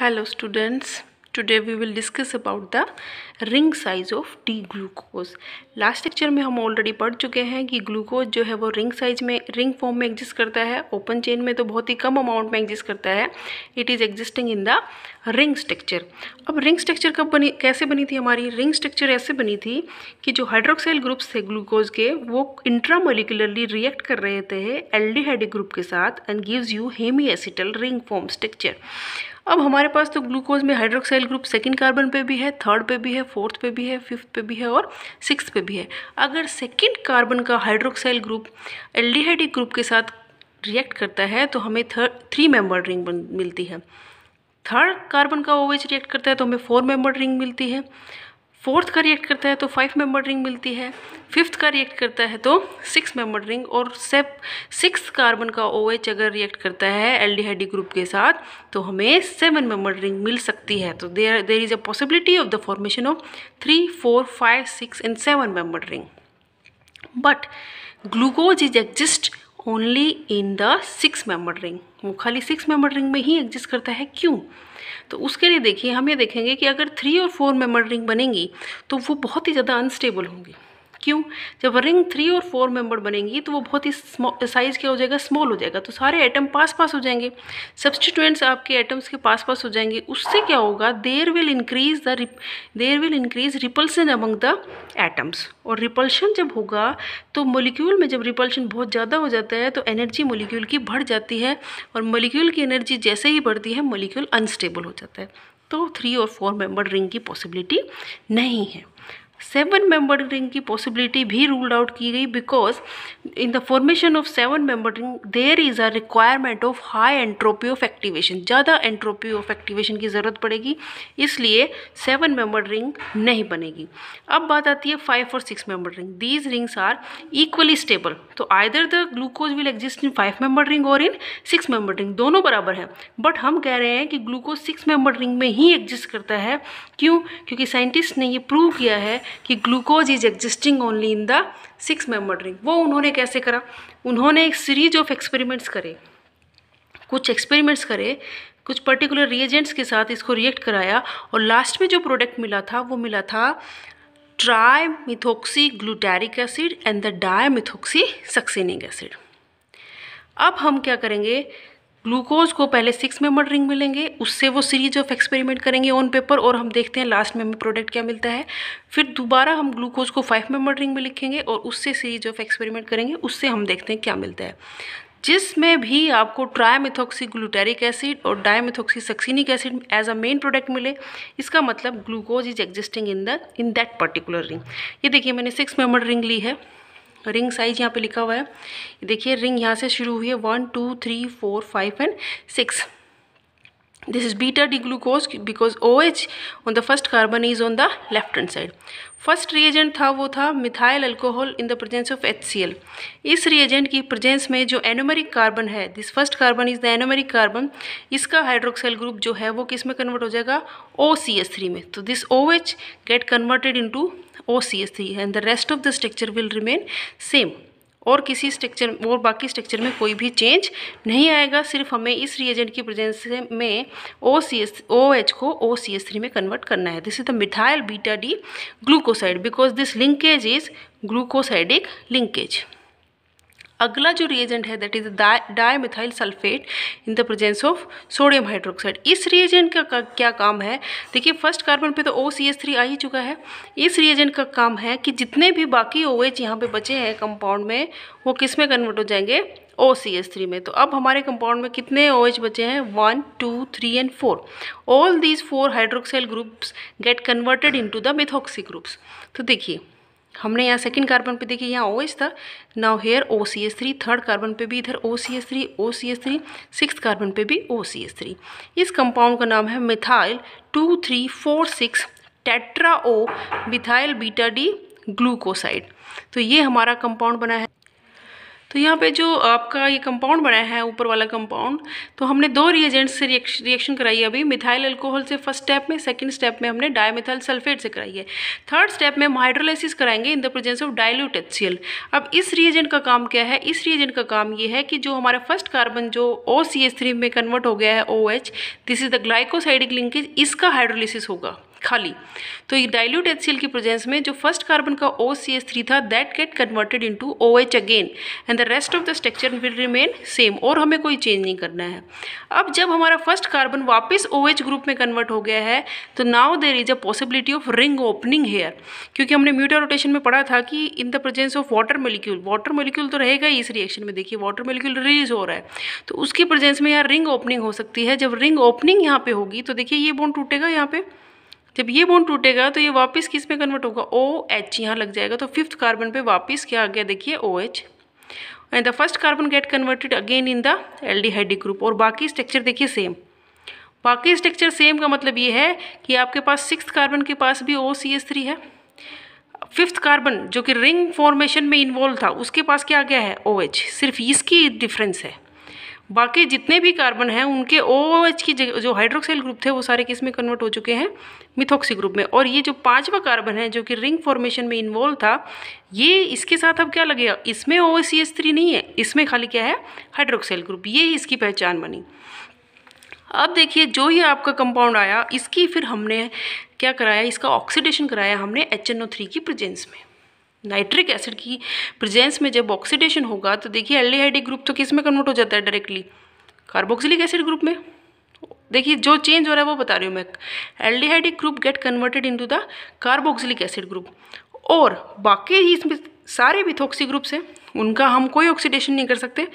Hello students today we will discuss about the ring size of D glucose last lecture में हम already पढ़ चुके हैं कि ग्लूकोज जो है वो रिंग साइज में रिंग फॉर्म में एग्जिस्ट करता है ओपन चेन में तो बहुत ही कम अमाउंट में एग्जिस्ट करता है it is existing in the ring structure अब रिंग स्ट्रक्चर कब बनी कैसे बनी थी हमारी रिंग स्ट्रक्चर ऐसे बनी थी कि जो हाइड्रोक्साइल ग्रुप्स थे ग्लूकोज के वो इंट्रामोलिकुलरली रिएक्ट कर रहे थे एल्डिहाइडिक ग्रुप के साथ and gives you hemiacetal ring form structure अब हमारे पास तो ग्लूकोज में हाइड्रोक्साइल ग्रुप सेकेंड कार्बन पे भी है थर्ड पे भी है फोर्थ पे भी है फिफ्थ पे भी है और सिक्स पे भी है अगर सेकेंड कार्बन का हाइड्रोक्साइल ग्रुप एल्डिहाइडिक ग्रुप के साथ रिएक्ट करता है तो हमें थर्ड थ्री मेंबर रिंग मिलती है थर्ड कार्बन का ओवेज रिएक्ट करता है तो हमें फोर मेंबर रिंग मिलती है फोर्थ का रिएक्ट करता है तो फाइव मेंबर रिंग मिलती है फिफ्थ का रिएक्ट करता है तो सिक्स मेंबर रिंग और सेप सिक्स कार्बन का ओ OH अगर रिएक्ट करता है एल्डिहाइडी ग्रुप के साथ तो हमें सेवन मेंबर रिंग मिल सकती है तो there there is a possibility of the formation of three four five six and seven member ring but glucose is exist only in the six member ring वो खाली six member ring में ही exist करता है क्यों तो उसके लिए देखिए हम ये देखेंगे कि अगर थ्री और फोर मेमर रिंग बनेंगी तो वो बहुत ही ज़्यादा अनस्टेबल होंगी क्यों जब रिंग थ्री और फोर मेंबर बनेंगी तो वो बहुत ही साइज़ क्या हो जाएगा स्मॉल हो जाएगा तो सारे एटम पास पास हो जाएंगे सब्सटीट्यूएंट्स आपके एटम्स के पास पास हो जाएंगे उससे क्या होगा there will increase the there will increase repulsion among the atoms और रिपल्शन जब होगा तो मोलिक्यूल में जब रिपल्शन बहुत ज़्यादा हो जाता है तो एनर्जी मोलिक्यूल की बढ़ जाती है और मोलिक्यूल की एनर्जी जैसे ही बढ़ती है मोलिक्यूल अनस्टेबल हो जाता है तो थ्री और फोर मेंबर रिंग की पॉसिबिलिटी नहीं है सेवन मेंबर रिंग की पॉसिबिलिटी भी रूल्ड आउट की गई because in the formation of seven member ring there is a requirement of high entropy of activation ज़्यादा एंट्रोपी ऑफ एक्टिवेशन की ज़रूरत पड़ेगी इसलिए सेवन मेंबर रिंग नहीं बनेगी अब बात आती है फाइव और six member ring these rings are equally stable तो either the glucose will exist in five member ring और इन सिक्स मेंबर रिंग दोनों बराबर है बट हम कह रहे हैं कि ग्लूकोज सिक्स मेंबर रिंग में ही एग्जिस्ट करता है क्यों क्योंकि साइंटिस्ट ने ये प्रूव किया है कि glucose is existing only in the six member ring वो उन्होंने कैसे करा उन्होंने एक सीरीज ऑफ एक्सपेरिमेंट्स करे कुछ एक्सपेरिमेंट्स करे कुछ पर्टिकुलर रिएजेंट्स के साथ इसको रिएक्ट कराया और लास्ट में जो प्रोडक्ट मिला था वो मिला था trimethoxy glutaric acid and the dimethoxy succinic acid अब हम क्या करेंगे ग्लूकोज को पहले सिक्स मेंबर रिंग मिलेंगे उससे वो सीरीज ऑफ एक्सपेरिमेंट करेंगे ऑन पेपर और हम देखते हैं लास्ट में हमें प्रोडक्ट क्या मिलता है फिर दोबारा हम ग्लूकोज को फाइव मेंबर रिंग में लिखेंगे और उससे सीरीज ऑफ एक्सपेरिमेंट करेंगे उससे हम देखते हैं क्या मिलता है जिसमें भी आपको ट्रायमिथोक्सी ग्लूटेरिक एसिड और dimethoxy succinic acid as a main product मिले इसका मतलब glucose is existing in the in that particular ring ये देखिए मैंने सिक्स मेंबर रिंग ली है रिंग साइज यहाँ पे लिखा हुआ है देखिए रिंग यहाँ से शुरू हुई है one two three four five and six this is beta D glucose because O H on the first carbon is on the left hand side first reagent था वो था methyl alcohol in the presence of H इस reagent की presence में जो anomeric carbon है this first carbon is the anomeric carbon इसका hydroxyl group जो है वो किस में कन्वर्ट हो जाएगा ओ में तो this O get converted in O and the rest of the structure will remain same और किसी स्ट्रक्चर और बाकी स्ट्रक्चर में कोई भी चेंज नहीं आएगा सिर्फ हमें इस रिएजेंट की प्रेजेंस में ओ सी एस ओ एच को ओ सी एस थ्री में कन्वर्ट करना है this is the methyl beta D glucoside because this linkage is glucosidic linkage अगला जो रिएजेंट है that is dimethyl sulphate in the presence of sodium hydroxide इस reagent का क्या काम है देखिए फर्स्ट कार्बन पे तो ओ सी एस थ्री आ ही चुका है इस रिएजेंट का काम है कि जितने भी बाकी ओ एच यहाँ पर बचे हैं कंपाउंड में वो किस में कन्वर्ट हो जाएंगे ओ सी एस थ्री में तो अब हमारे कंपाउंड में कितने ओ OH एच बचे हैं one two three and four all these four hydroxyl groups get converted into the methoxy groups तो देखिए हमने यहाँ सेकंड कार्बन पे देखिए यहाँ ओ एस था now here O C S three third carbon पे भी इधर O C S three O C S three six carbon पे भी ओ सी एस थ्री इस कंपाउंड का नाम है methyl two three four six tetra ओ मिथाइल बीटा डी ग्लूकोसाइड तो ये हमारा कंपाउंड बना है तो यहाँ पे जो आपका ये कंपाउंड बनाया है ऊपर वाला कंपाउंड तो हमने दो रिएजेंट्स से रिएक्शन कराई अभी मिथाइल अल्कोहल से फर्स्ट स्टेप में सेकंड स्टेप में हमने डायमिथाइल सल्फेट से कराई है थर्ड स्टेप में हम हाइड्रोलाइसिस कराएंगे in the presence of dilute H अब इस रिएजेंट का काम क्या है इस रिएजेंट का काम ये है कि जो हमारा फर्स्ट कार्बन जो ओ में कन्वर्ट हो गया है O this is the glycosidic linkage इसका हाइड्रोलिसिस होगा खाली तो ये डाइल्यूट एच की प्रेजेंस में जो फर्स्ट कार्बन का ओ सी एस थ्री था that get converted into O again and the rest of the structure will remain same और हमें कोई चेंज नहीं करना है अब जब हमारा फर्स्ट कार्बन वापस ओ एच ग्रुप में कन्वर्ट हो गया है तो now there is a possibility of ring opening here क्योंकि हमने म्यूटा रोटेशन में पढ़ा था कि in the presence of water molecule water molecule तो रहेगा ही इस रिएक्शन में देखिए वाटर मोलिक्यूल रिलीज हो रहा है तो उसकी प्रेजेंस में यहाँ रिंग ओपनिंग हो सकती है जब रिंग ओपनिंग यहाँ पे होगी तो देखिए ये बोन टूटेगा यहाँ पर जब ये बॉन्ड टूटेगा तो ये वापस किस में कन्वर्ट होगा ओ एच यहाँ लग जाएगा तो फिफ्थ कार्बन पे वापस क्या आ गया देखिए O H and the first carbon get converted again in the aldehydic group और बाकी स्ट्रक्चर देखिए सेम बाकी स्ट्रक्चर सेम का मतलब ये है कि आपके पास सिक्स कार्बन के पास भी ओ सी एस थ्री है फिफ्थ कार्बन जो कि रिंग फॉर्मेशन में इन्वॉल्व था उसके पास क्या आ गया है ओ OH. सिर्फ इसकी डिफरेंस है बाकी जितने भी कार्बन हैं उनके ओ एच की जो हाइड्रोक्साइल ग्रुप थे वो सारे किस में कन्वर्ट हो चुके हैं मिथोक्सी ग्रुप में और ये जो पांचवा कार्बन है जो कि रिंग फॉर्मेशन में इन्वॉल्व था ये इसके साथ अब क्या लगेगा इसमें ओ सी एस थ्री नहीं है इसमें खाली क्या है हाइड्रोक्साइल ग्रुप ये इसकी पहचान बनी अब देखिए जो ये आपका कंपाउंड आया इसकी फिर हमने क्या कराया इसका ऑक्सीडेशन कराया हमने एच एन ओ थ्री की प्रजेंस में नाइट्रिक एसिड की प्रेजेंस में जब ऑक्सीडेशन होगा तो देखिए एल्डिहाइडिक ग्रुप तो किस में कन्वर्ट हो जाता है डायरेक्टली कार्बोक्सिलिक एसिड ग्रुप में देखिए जो चेंज हो रहा है वो बता रही हूँ मैं aldehydic group get converted to the carboxylic acid group और बाकी ही इसमें सारे बिथोक्सी ग्रुप्स हैं उनका हम कोई ऑक्सीडेशन नहीं कर सकते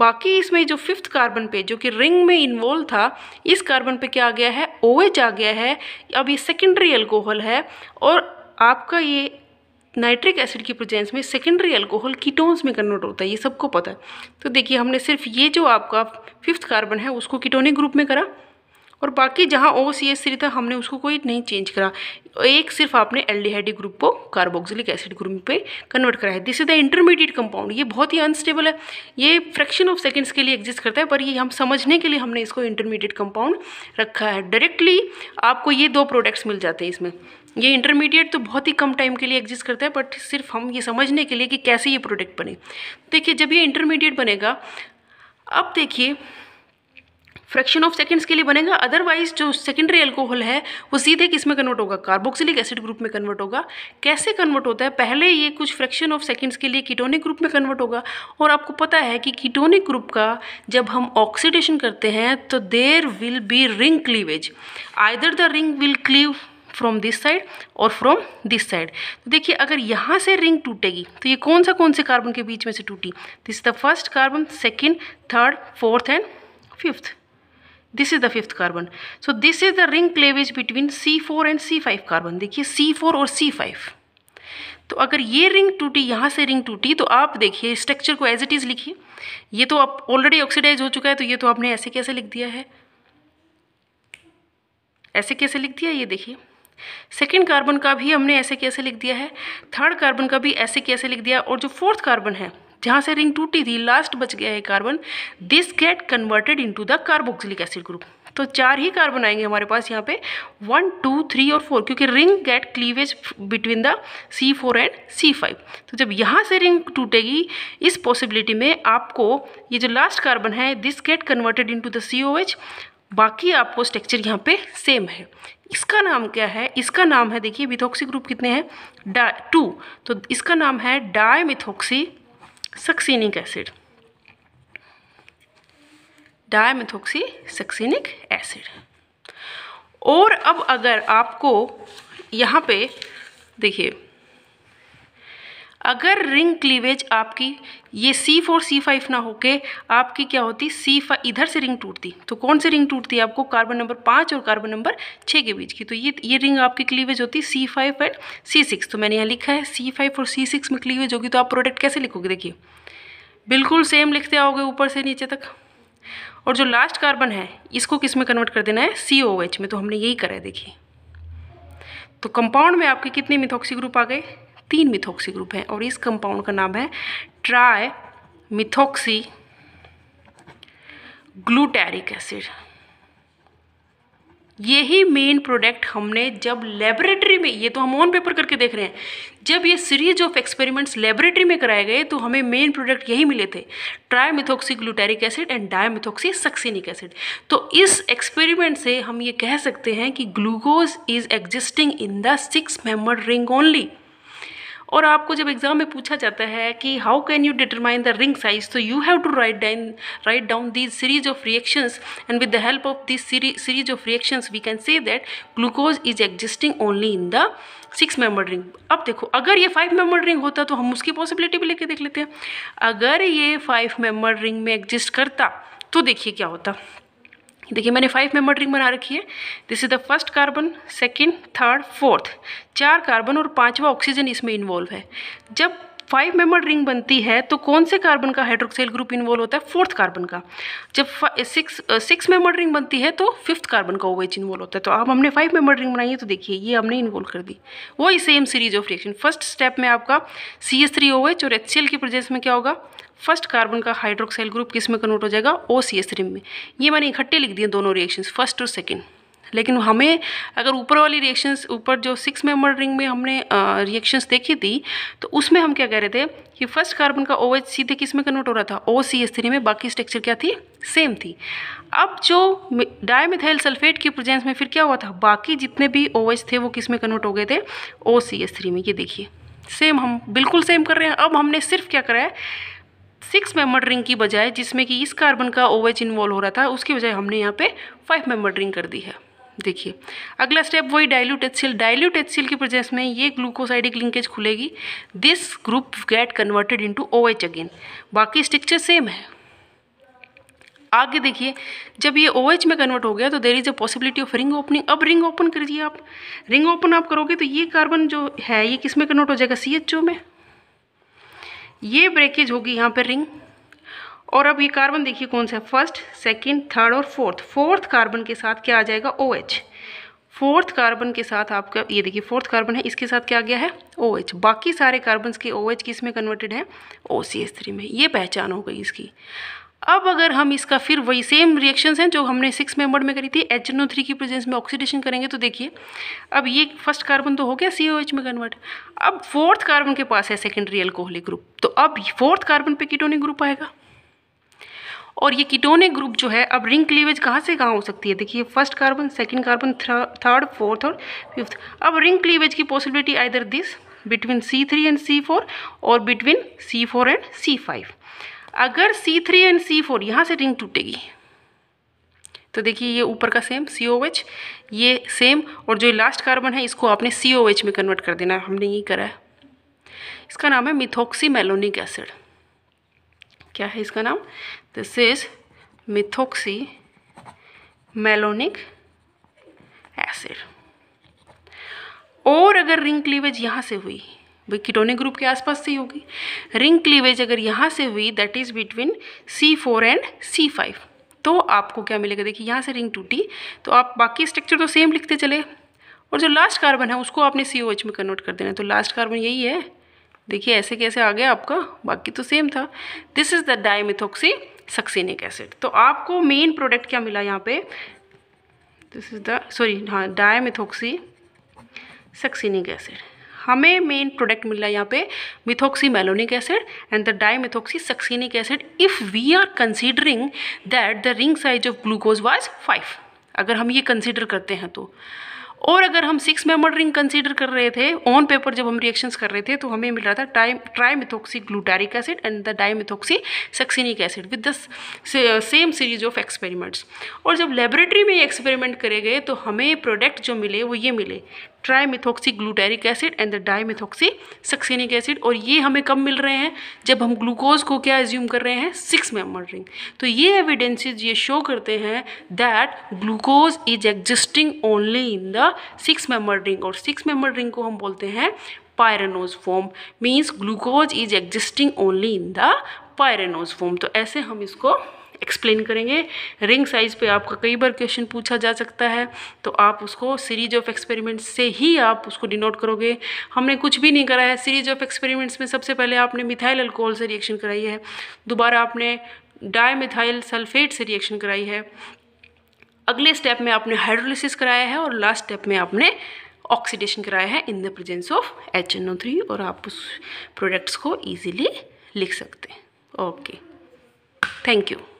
बाकी इसमें जो फिफ्थ कार्बन पे जो कि रिंग में इन्वॉल्व था इस कार्बन पे क्या आ गया है ओ OH आ गया है अब ये सेकेंडरी एल्कोहल है और आपका ये नाइट्रिक एसिड की प्रेजेंस में सेकेंडरी अल्कोहल कीटोन्स में कन्वर्ट होता है ये सबको पता है तो देखिए हमने सिर्फ ये जो आपका फिफ्थ कार्बन है उसको कीटोनिक ग्रुप में करा और बाकी जहाँ ओ सी एस थ्री था हमने उसको कोई नहीं चेंज करा एक सिर्फ आपने हाइडी ग्रुप को कार्बोक्सिलिक एसिड ग्रुप पे कन्वर्ट करा है this is the intermediate compound ये बहुत ही अनस्टेबल है ये फ्रैक्शन ऑफ सेकेंड्स के लिए एग्जिस्ट करता है पर ये हम समझने के लिए हमने इसको इंटरमीडिएट कंपाउंड रखा है डायरेक्टली आपको ये दो प्रोडक्ट्स मिल जाते हैं इसमें ये इंटरमीडिएट तो बहुत ही कम टाइम के लिए एग्जिस्ट करता है बट सिर्फ हम ये समझने के लिए कि कैसे ये प्रोडक्ट बने देखिए जब ये इंटरमीडिएट बनेगा अब देखिए फ्रैक्शन ऑफ सेकंड्स के लिए बनेगा अदरवाइज जो सेकेंडरी एल्कोहल है वो सीधे किस में कन्वर्ट होगा कार्बोक्सिलिक एसिड ग्रुप में कन्वर्ट होगा कैसे कन्वर्ट होता है पहले ये कुछ फ्रैक्शन ऑफ सेकंड्स के लिए कीटोनिक ग्रुप में कन्वर्ट होगा और आपको पता है कि कीटोनिक ग्रुप का जब हम ऑक्सीडेशन करते हैं तो there will be ring cleavage either the ring will cleave from this side और फ्रॉम दिस साइड तो देखिए अगर यहाँ से रिंग टूटेगी तो ये कौन सा कौन से कार्बन के बीच में से टूटी this is the first carbon second third fourth and fifth this is the fifth carbon so this is the ring cleavage between C four and C five carbon देखिए सी फोर और सी five तो अगर ये ring टूटी यहाँ से ring टूटी तो आप देखिए स्ट्रक्चर को एज इट इज़ लिखिए ये तो आप ऑलरेडी ऑक्सीडाइज हो चुका है तो ये तो आपने ऐसे कैसे लिख दिया है ऐसे कैसे लिख दिया ये देखिए सेकेंड कार्बन का भी हमने ऐसे कैसे लिख दिया है थर्ड कार्बन का भी ऐसे कैसे लिख दिया और जो फोर्थ कार्बन है जहाँ से रिंग टूटी थी लास्ट बच गया है carbon this get converted into the carboxylic acid group तो चार ही कार्बन आएंगे हमारे पास यहाँ पे वन टू थ्री और फोर क्योंकि ring get cleavage between the C four and C five तो जब यहाँ से रिंग टूटेगी इस पॉसिबिलिटी में आपको ये जो लास्ट कार्बन है this get converted into the C O H बाकी आपको स्ट्रक्चर यहाँ पे सेम है इसका नाम क्या है इसका नाम है देखिए मिथोक्सी ग्रुप कितने हैं डा टू तो इसका नाम है dimethoxy succinic acid dimethoxy succinic acid और अब अगर आपको यहाँ पे देखिए अगर रिंग क्लीवेज आपकी ये सी फोर सी ना होके आपकी क्या होती सी इधर से रिंग टूटती तो कौन सी रिंग टूटती है आपको कार्बन नंबर पाँच और कार्बन नंबर छः के बीच की तो ये ये रिंग आपकी क्लीवेज होती है C five and C six तो मैंने यहाँ लिखा है सी फाइव और सी सिक्स में क्लीवेज होगी तो आप प्रोडक्ट कैसे लिखोगे देखिए बिल्कुल सेम लिखते आओगे ऊपर से नीचे तक और जो लास्ट कार्बन है इसको किस में कन्वर्ट कर देना है सी ओ एच में तो हमने यही करा है देखिए तो कंपाउंड में आपके कितने मिथॉक्सी ग्रुप आ गए तीन मिथोक्सी ग्रुप है और इस कंपाउंड का नाम है ट्राई मिथोक्सी ग्लूटेरिक एसिड यही मेन प्रोडक्ट हमने जब लेबोरेटरी में ये तो हम ऑन पेपर करके देख रहे हैं जब ये सीरीज ऑफ एक्सपेरिमेंट्स लेबोरेटरी में कराए गए तो हमें मेन प्रोडक्ट यही मिले थे trimethoxy glutaric acid and dimethoxy succinic acid तो इस एक्सपेरिमेंट से हम ये कह सकते हैं कि glucose is existing in the six member ring only और आपको जब एग्ज़ाम में पूछा जाता है कि how can you determine the ring size तो you have to write down write down these series of reactions and with the help of this series of reactions we can say that glucose is existing only in the six member ring अब देखो अगर ये five member ring होता तो हम उसकी possibility भी लेके देख लेते हैं अगर ये फाइव मेम्बर रिंग में एग्जिस्ट करता तो देखिए क्या होता देखिए मैंने फाइव मेंबर रिंग बना रखी है this is the first carbon second third fourth चार कार्बन और पांचवा ऑक्सीजन इसमें इन्वॉल्व है जब फाइव मेंबर रिंग बनती है तो कौन से कार्बन का हाइड्रोक्साइल ग्रुप इन्वॉल्व होता है फोर्थ कार्बन का जब सिक्स सिक्स मेंबर रिंग बनती है तो फिफ्थ कार्बन का ओवेज OH इन्वॉल्व होता है तो अब हमने फाइव मेंबर रिंग बनाई है तो देखिए ये हमने इन्वॉल्व कर दी वही same series of reaction first step में आपका सी एस थ्री ओवेज और एच सी एल की प्रोजेस में क्या होगा फर्स्ट कार्बन का हाइड्रोक्साइल ग्रुप किस में कन्वर्ट हो जाएगा ओ सी एस थ्री में ये मैंने इकट्ठे लिख दिए दोनों रिएक्शन फर्स्ट और सेकेंड लेकिन हमें अगर ऊपर वाली रिएक्शंस ऊपर जो सिक्स मेंबर रिंग में हमने रिएक्शंस देखी थी तो उसमें हम क्या कह रहे थे कि फर्स्ट कार्बन का ओ OH सीधे किस में कन्वर्ट हो रहा था ओ सी एस थ्री में बाकी स्ट्रक्चर क्या थी सेम थी अब जो डायमिथाइल सल्फेट की प्रेजेंस में फिर क्या हुआ था बाकी जितने भी ओ OH थे वो किस में कन्वर्ट हो गए थे ओ सी एस थ्री में ये देखिए सेम हम बिल्कुल सेम कर रहे हैं अब हमने सिर्फ क्या करा है सिक्स मेम्बर रिंग की बजाय जिसमें कि इस कार्बन का ओ OH इन्वॉल्व हो रहा था उसकी बजाय हमने यहाँ पे फाइव मेम्बर रिंग कर दी है देखिए अगला स्टेप वही डाइल्यूट एच डायल्यूट एच की प्रोजेस में ये ग्लूकोसाइडिक लिंकेज खुलेगी this group get converted into O H again बाकी स्ट्रक्चर सेम है आगे देखिए जब ये ओ OH में कन्वर्ट हो गया तो there is a possibility of ring opening अब रिंग ओपन कर दिए आप रिंग ओपन आप करोगे तो ये कार्बन जो है ये किस में कन्वर्ट हो जाएगा सी एच ओ में ये ब्रेकेज होगी यहाँ पर रिंग और अब ये कार्बन देखिए कौन सा है फर्स्ट सेकंड थर्ड और फोर्थ फोर्थ कार्बन के साथ क्या आ जाएगा ओ एच फोर्थ कार्बन के साथ आपका ये देखिए फोर्थ कार्बन है इसके साथ क्या आ गया है ओ OH. एच बाकी सारे कार्बन के ओ OH किस में कन्वर्टेड है ओ सी एस थ्री में ये पहचान हो गई इसकी अब अगर हम इसका फिर वही सेम रिएक्शंस हैं जो हमने सिक्स मेंबर में करी थी एच एन ओ थ्री की प्रेजेंस में ऑक्सीडेशन करेंगे तो देखिए अब ये फर्स्ट कार्बन तो हो गया सी ओ एच में कन्वर्ट अब फोर्थ कार्बन के पास है सेकेंडरी एल्कोहलिक ग्रुप तो अब फोर्थ कार्बन पे कीटोनिक ग्रुप आएगा और ये कीटोनिक ग्रुप जो है अब रिंग क्लीवेज कहाँ से कहाँ हो सकती है देखिए first carbon second carbon third fourth और फिफ्थ अब रिंग क्लीवेज की possibility either this between C three and C four और between C four and C five अगर C three and C four यहाँ से रिंग टूटेगी तो देखिए ये ऊपर का सेम सी ओ एच ये सेम और जो लास्ट कार्बन है इसको आपने सी ओ एच में कन्वर्ट कर देना हमने ये करा है इसका नाम है मिथोक्सी मेलोनिक एसिड क्या है इसका नाम this is methoxy malonic acid और अगर रिंग क्लीवेज यहाँ से हुई वे किटोनिक ग्रुप के आसपास से ही होगी रिंग क्लीवेज अगर यहाँ से हुई that is between C four and C five तो आपको क्या मिलेगा देखिए यहाँ से रिंग टूटी तो आप बाकी स्ट्रक्चर तो सेम लिखते चले और जो लास्ट कार्बन है उसको आपने सी ओ एच में कन्वर्ट कर देना तो लास्ट कार्बन यही है देखिए ऐसे कैसे आ गया आपका बाकी तो सेम था this is the dimethoxy succinic acid तो आपको मेन प्रोडक्ट क्या मिला यहाँ पे दिस इज़ द सॉरी हाँ डायमिथोक्सी सक्सीनिक एसिड हमें मेन प्रोडक्ट मिल रहा है यहाँ पे methoxy malonic acid and the dimethoxy succinic acid if we are considering that the ring size of glucose was five अगर हम ये कंसीडर करते हैं तो और अगर हम सिक्स मेंबर रिंग कंसीडर कर रहे थे ऑन पेपर जब हम रिएक्शंस कर रहे थे तो हमें मिल रहा था time trimethoxy glutaric acid and the dimethoxy succinic acid with the same series of experiments और जब लेबोरेटरी में एक्सपेरिमेंट करे गए तो हमें प्रोडक्ट जो मिले वो ये मिले trimethoxy glutaric acid and the dimethoxy succinic acid और ये हमें कब मिल रहे हैं जब हम ग्लूकोज को क्या एज्यूम कर रहे हैं सिक्स मेमर रिंग तो ये एविडेंसेज ये शो करते हैं that glucose is existing only in the six member ring और सिक्स मेमर रिंग को हम बोलते हैं pyranose form means glucose is existing only in the pyranose form तो ऐसे हम इसको एक्सप्लेन करेंगे रिंग साइज़ पे आपका कई बार क्वेश्चन पूछा जा सकता है तो आप उसको सीरीज ऑफ एक्सपेरिमेंट्स से ही आप उसको डिनोट करोगे हमने कुछ भी नहीं करा है सीरीज ऑफ एक्सपेरिमेंट्स में सबसे पहले आपने मिथाइल अल्कोहल से रिएक्शन कराई है दोबारा आपने डाई मिथाइल सल्फेट से रिएक्शन कराई है अगले स्टेप में आपने हाइड्रोलिसिस कराया है और लास्ट स्टेप में आपने ऑक्सीडेशन कराया है in the presence of H N O three और आप उस प्रोडक्ट्स को ईजिली लिख सकते हैं ओके थैंक यू